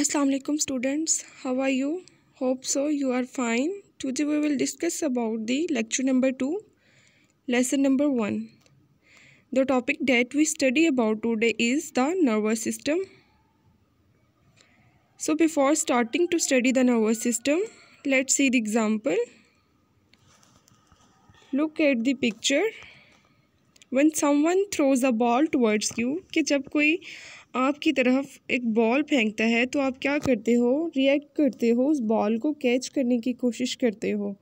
Assalamu alaikum students how are you hope so you are fine today we will discuss about the lecture number 2 lesson number 1 the topic that we study about today is the nervous system so before starting to study the nervous system let's see the example look at the picture when someone throws a ball towards you कि जब कोई आपकी तरफ एक ball फेंकता है तो आप क्या करते हो रिएक्ट करते हो उस बॉल को कैच करने की कोशिश करते हो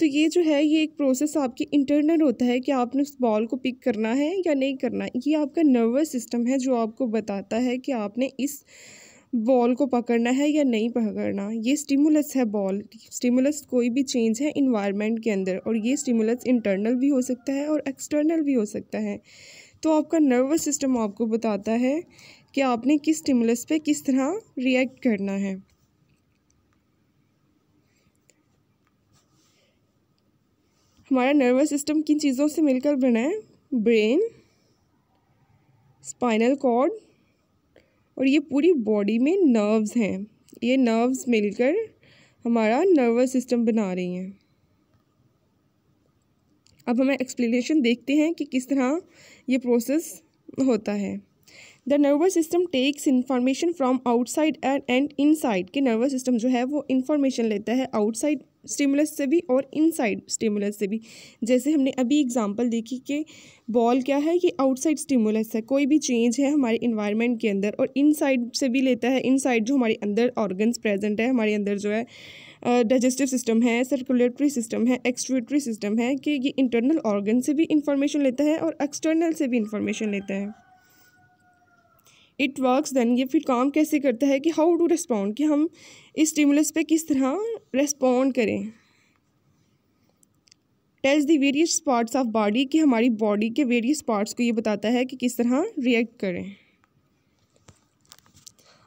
तो ये जो है ये एक प्रोसेस आपकी इंटरनल होता है कि आपने उस बॉल को पिक करना है या नहीं करना ये आपका नर्वस सिस्टम है जो आपको बताता है कि आपने इस बॉल को पकड़ना है या नहीं पकड़ना ये स्टिमुलस है बॉल स्टिमुलस कोई भी चेंज है इन्वायरमेंट के अंदर और ये स्टिमुलस इंटरनल भी हो सकता है और एक्सटर्नल भी हो सकता है तो आपका नर्वस सिस्टम आपको बताता है कि आपने किस स्टिमुलस पे किस तरह रिएक्ट करना है हमारा नर्वस सिस्टम किन चीज़ों से मिलकर बना है ब्रेन स्पाइनल कॉर्ड और ये पूरी बॉडी में नर्व्स हैं ये नर्व्स मिलकर हमारा नर्वस सिस्टम बना रही हैं अब हमें एक्सप्लेनेशन देखते हैं कि किस तरह ये प्रोसेस होता है the nervous system takes information from outside and inside के नर्वस सिस्टम जो है वो इन्फॉर्मेशन लेता है आउटसाइड स्टिमुलस से भी और इनसाइड स्टिमुलस से भी जैसे हमने अभी एग्जांपल देखी कि बॉल क्या है ये आउटसाइड स्टिमुलस है कोई भी चेंज है हमारे इन्वायरमेंट के अंदर और इनसाइड से भी लेता है इनसाइड जो हमारे अंदर ऑर्गन्स प्रेजेंट है हमारे अंदर जो है डाइजेस्टिव सिस्टम है सर्कुलेटरी सिस्टम है एक्सट्रेटरी सिस्टम है कि ये इंटरनल ऑर्गन से भी इंफॉर्मेशन लेता है और एक्सटर्नल से भी इंफॉर्मेशन लेता है इट वर्क्स देन ये फिर काम कैसे करता है कि हाउ टू रिस्पॉन्ड कि हम इस स्टिमुलस पे किस तरह रेस्पॉन्ड करें tells the various parts of body कि हमारी बॉडी के वेरियस पार्ट्स को ये बताता है कि किस तरह रिएक्ट करें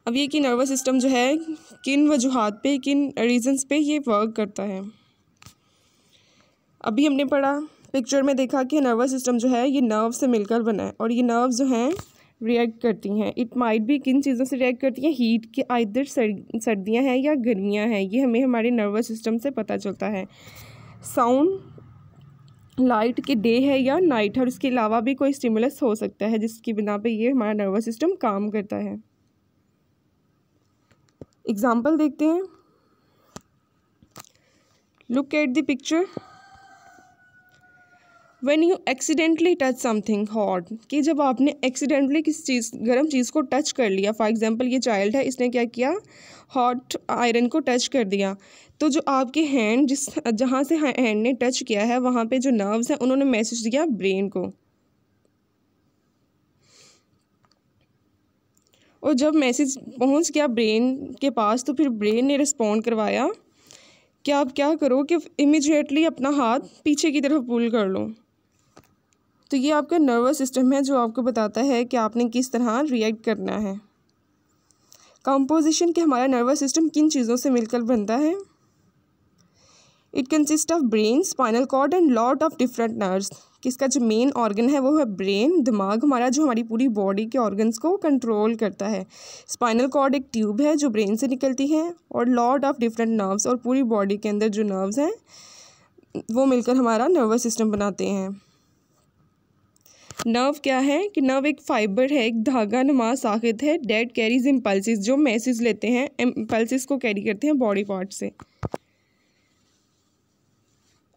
अब ये कि नर्वस सिस्टम जो है किन वजूहत पे किन रीजंस पे ये वर्क करता है अभी हमने पढ़ा पिक्चर में देखा कि नर्वस सिस्टम जो है ये नर्व से मिलकर बना है और ये नर्व जो हैं रिएक्ट करती हैं इट माइट भी किन चीज़ों से रिएक्ट करती हैं हीट के आइदर सर सर्दियाँ हैं या गर्मियाँ हैं ये हमें हमारे नर्वस सिस्टम से पता चलता है साउंड लाइट के डे है या नाइट है और इसके अलावा भी कोई स्टिमुलस हो सकता है जिसकी बिना पे ये हमारा नर्वस सिस्टम काम करता है एग्ज़ाम्पल देखते हैं look at the picture when you accidentally touch something hot कि जब आपने एक्सीडेंटली किसी चीज़ गर्म चीज़ को टच कर लिया फॉर एग्जाम्पल ये चाइल्ड है इसने क्या किया हॉट आयरन को टच कर दिया तो जो आपके हैंड जिस जहाँ से हैंड ने टच किया है वहाँ पे जो नर्व्स हैं उन्होंने मैसेज दिया ब्रेन को और जब मैसेज पहुंच गया ब्रेन के पास तो फिर ब्रेन ने रिस्पॉन्ड करवाया कि आप क्या करो कि इमिजिएटली अपना हाथ पीछे की तरफ पुल कर लो तो ये आपका नर्वस सिस्टम है जो आपको बताता है कि आपने किस तरह रिएक्ट करना है कंपोजिशन के हमारा नर्वस सिस्टम किन चीज़ों से मिलकर बनता है it consist of brain spinal cord and lot of different nerves कि इसका जो मेन ऑर्गन है वो है ब्रेन दिमाग हमारा जो हमारी पूरी बॉडी के ऑर्गन्स को कंट्रोल करता है स्पाइनल कॉर्ड एक ट्यूब है जो ब्रेन से निकलती है और लॉट ऑफ डिफरेंट नर्व्स और पूरी बॉडी के अंदर जो नर्व्स हैं वो मिलकर हमारा नर्वस सिस्टम बनाते हैं नर्व क्या है कि नर्व एक फाइबर है एक धागा नमा साखित है डेड कैरीज इम्पल्सिस जो मैसेज लेते हैं इम्पल्सिस को कैरी करते हैं बॉडी पार्ट से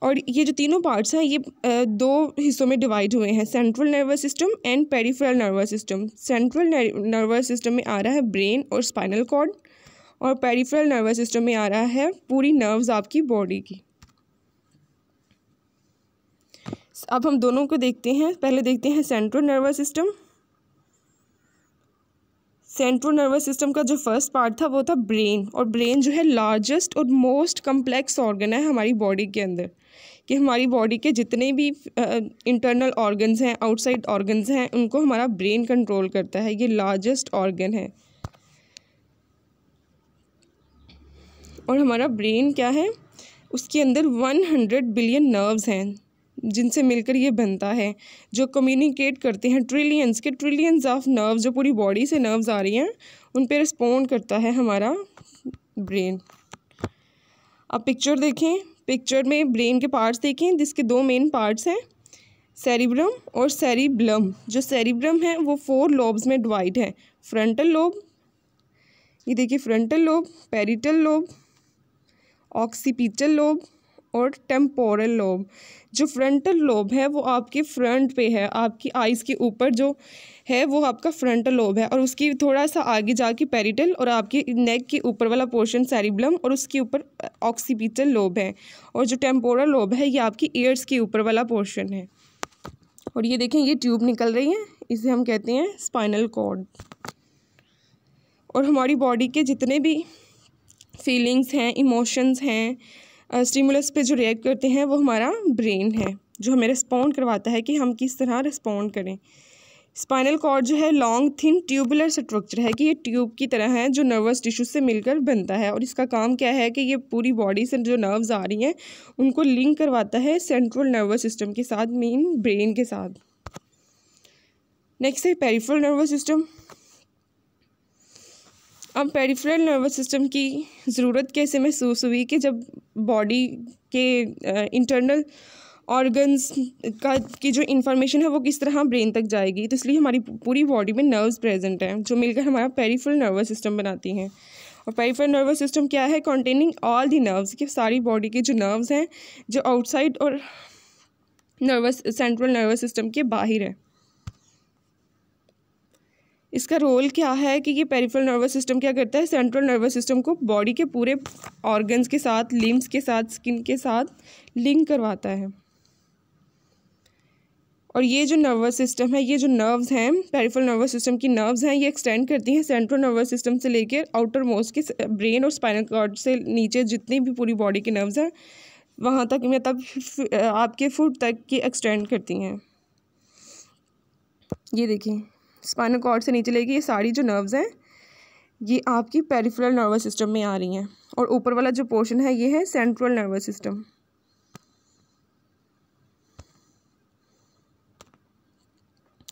और ये जो तीनों पार्ट्स हैं ये दो हिस्सों में डिवाइड हुए हैं central nervous system and peripheral nervous system central nervous system में आ रहा है ब्रेन और स्पाइनल कॉर्ड और पेरिफेरल नर्वस सिस्टम में आ रहा है पूरी नर्व्स आपकी बॉडी की अब हम दोनों को देखते हैं पहले देखते हैं central nervous system central nervous system का जो फर्स्ट पार्ट था वो था ब्रेन और ब्रेन जो है लार्जेस्ट और मोस्ट कम्प्लेक्स ऑर्गन है हमारी बॉडी के अंदर कि हमारी बॉडी के जितने भी इंटरनल ऑर्गन्स हैं आउटसाइड ऑर्गन्स हैं उनको हमारा ब्रेन कंट्रोल करता है ये लार्जेस्ट ऑर्गन है और हमारा ब्रेन क्या है उसके अंदर वन हंड्रेड बिलियन नर्व्स हैं जिनसे मिलकर ये बनता है जो कम्युनिकेट करते हैं ट्रिलियंस के ट्रिलियंस ऑफ नर्व्स जो पूरी बॉडी से नर्व्स आ रही हैं उन पर रिस्पोंड करता है हमारा ब्रेन अब पिक्चर देखें पिक्चर में ब्रेन के पार्ट्स देखें जिसके दो मेन पार्ट्स हैं सेरिब्रम और सेरिब्लम जो सेरिब्रम है वो फोर लोब्स में डिवाइड है फ्रंटल लोब ये देखिए frontal lobe parietal lobe occipital lobe और टेम्पोरल लोब जो फ्रंटल लोब है वो आपके फ्रंट पे है आपकी आइज़ के ऊपर जो है वो आपका फ्रंटल लोब है और उसकी थोड़ा सा आगे जाके पेरिटल और आपके नेक के ऊपर वाला पोर्शन सेरिब्लम और उसके ऊपर ऑक्सीपिटल लोब है और जो टेम्पोरल लोब है ये आपकी ईयर्स के ऊपर वाला पोर्शन है और ये देखें ये ट्यूब निकल रही है इसे हम कहते हैं स्पाइनल कॉर्ड और हमारी बॉडी के जितने भी फीलिंग्स हैं इमोशंस हैं स्टिमुलस पे जो रिएक्ट करते हैं वो हमारा ब्रेन है जो हमें रिस्पॉन्ड करवाता है कि हम किस तरह रिस्पॉन्ड करें स्पाइनल कॉर्ड जो है लॉन्ग थिन ट्यूबुलर स्ट्रक्चर है कि ये ट्यूब की तरह है जो नर्वस टिश्यू से मिलकर बनता है और इसका काम क्या है कि ये पूरी बॉडी से जो नर्व्स आ रही हैं उनको लिंक करवाता है सेंट्रल नर्वस सिस्टम के साथ मेन ब्रेन के साथ नेक्स्ट है पेरिफल नर्वस सिस्टम अब पेरिफेरल नर्वस सिस्टम की ज़रूरत कैसे महसूस हुई कि जब बॉडी के इंटरनल ऑर्गन्स का की जो इन्फॉर्मेशन है वो किस तरह ब्रेन तक जाएगी तो इसलिए हमारी पूरी बॉडी में नर्व्स प्रेजेंट हैं जो मिलकर हमारा पेरिफेरल नर्वस सिस्टम बनाती हैं और पेरिफेरल नर्वस सिस्टम क्या है कॉन्टेनिंग ऑल दी नर्व्स कि सारी बॉडी के जो नर्व्स हैं जो आउटसाइड और नर्वस सेंट्रल नर्वस सिस्टम के बाहर है इसका रोल क्या है कि ये पेरिफेरल नर्वस सिस्टम क्या करता है सेंट्रल नर्वस सिस्टम को बॉडी के पूरे ऑर्गन्स के साथ लिम्स के साथ स्किन के साथ लिंक करवाता है और ये जो नर्वस सिस्टम है ये जो नर्व्स हैं पेरिफेरल नर्वस सिस्टम की नर्व्स हैं ये एक्सटेंड करती हैं सेंट्रल नर्वस सिस्टम से लेकर आउटर मोस्ट के ब्रेन और स्पाइनल कॉर्ड से नीचे जितनी भी पूरी बॉडी के नर्व्स हैं वहाँ तक मतलब तब आपके फुट तक की एक्सटेंड करती हैं ये देखिए स्पाइनल कॉर्ड से नीचे लेके ये सारी जो नर्व्स हैं ये आपकी पेरिफेरल नर्वस सिस्टम में आ रही हैं और ऊपर वाला जो पोर्शन है ये है सेंट्रल नर्वस सिस्टम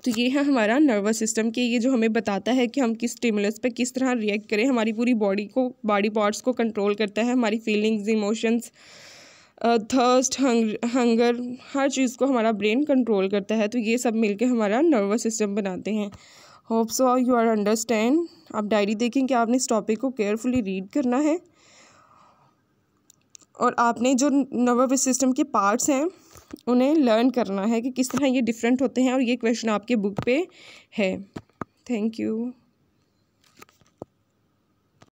तो ये है हमारा नर्वस सिस्टम कि ये जो हमें बताता है कि हम किस स्टिमुलस पे किस तरह रिएक्ट करें हमारी पूरी बॉडी को बॉडी पार्ट्स को कंट्रोल करता है हमारी फीलिंग्स इमोशंस थर्स्ट हंगर हर चीज़ को हमारा ब्रेन कंट्रोल करता है तो ये सब मिलके हमारा नर्वस सिस्टम बनाते हैं hope so you are understand आप डायरी देखें कि आपने इस टॉपिक को केयरफुली रीड करना है और आपने जो नर्वस सिस्टम के पार्ट्स हैं उन्हें लर्न करना है कि किस तरह ये डिफरेंट होते हैं और ये क्वेश्चन आपके बुक पे है थैंक यू